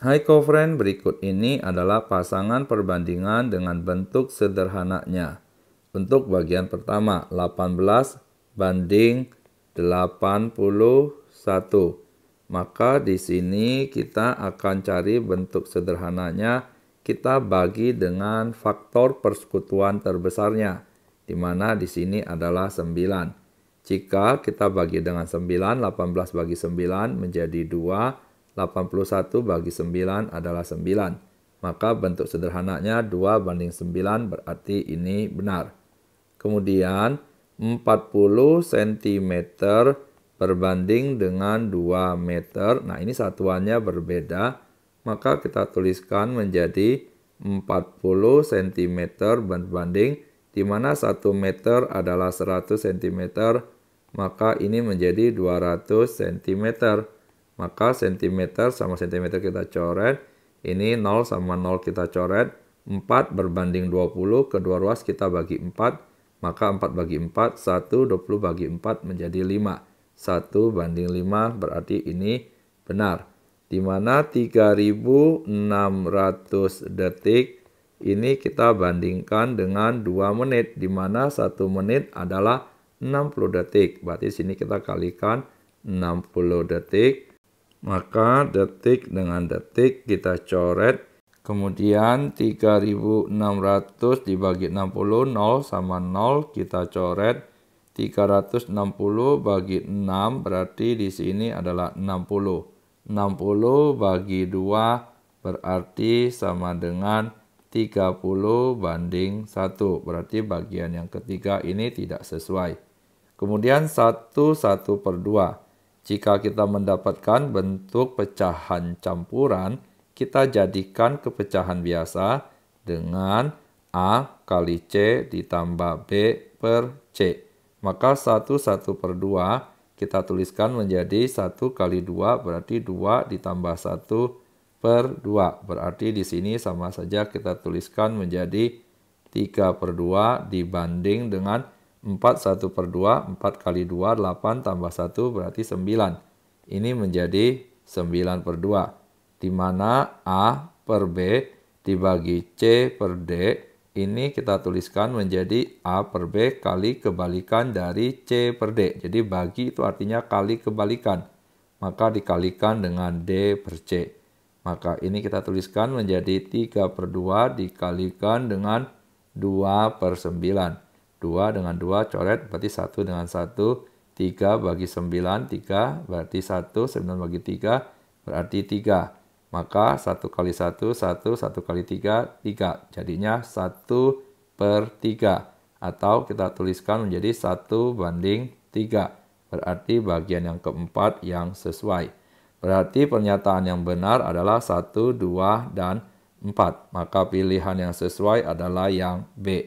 Hai kofren, berikut ini adalah pasangan perbandingan dengan bentuk sederhananya. Untuk bagian pertama, 18 banding 81. Maka di sini kita akan cari bentuk sederhananya, kita bagi dengan faktor persekutuan terbesarnya, di mana di sini adalah 9. Jika kita bagi dengan 9, 18 bagi 9 menjadi 2, 81 bagi 9 adalah 9. Maka bentuk sederhananya 2 banding 9 berarti ini benar. Kemudian 40 cm berbanding dengan 2 meter. Nah ini satuannya berbeda. Maka kita tuliskan menjadi 40 cm berbanding di mana 1 meter adalah 100 cm, maka ini menjadi 200 cm. Maka sentimeter sama sentimeter kita coret. Ini 0 sama 0 kita coret. 4 berbanding 20. Kedua ruas kita bagi 4. Maka 4 bagi 4. 1 20 bagi 4 menjadi 5. 1 banding 5 berarti ini benar. Di mana 3600 detik ini kita bandingkan dengan 2 menit. Di mana 1 menit adalah 60 detik. Berarti sini kita kalikan 60 detik. Maka detik dengan detik kita coret. Kemudian 3600 dibagi 60, 0 sama 0 kita coret. 360 bagi 6 berarti di sini adalah 60. 60 bagi 2 berarti sama dengan 30 banding 1. Berarti bagian yang ketiga ini tidak sesuai. Kemudian 1, 1 per 2. Jika kita mendapatkan bentuk pecahan campuran, kita jadikan kepecahan biasa dengan A kali C ditambah B per C. Maka 1, 1 per 2 kita tuliskan menjadi 1 kali 2 berarti 2 ditambah 1 per 2. Berarti di sini sama saja kita tuliskan menjadi 3 per 2 dibanding dengan 4 1 per 2, 4 kali 2, 8 tambah 1 berarti 9. Ini menjadi 9 per 2. Di mana A per B dibagi C per D, ini kita tuliskan menjadi A per B kali kebalikan dari C per D. Jadi bagi itu artinya kali kebalikan. Maka dikalikan dengan D per C. Maka ini kita tuliskan menjadi 3 per 2 dikalikan dengan 2 per 9. 2 dengan 2 coret berarti 1 dengan 1, 3 bagi 9, 3 berarti 1, 9 bagi 3 berarti 3. Maka 1 kali 1, 1, 1 kali 3, 3. Jadinya 1 per 3. Atau kita tuliskan menjadi 1 banding 3. Berarti bagian yang keempat yang sesuai. Berarti pernyataan yang benar adalah 1, 2, dan 4. Maka pilihan yang sesuai adalah yang B.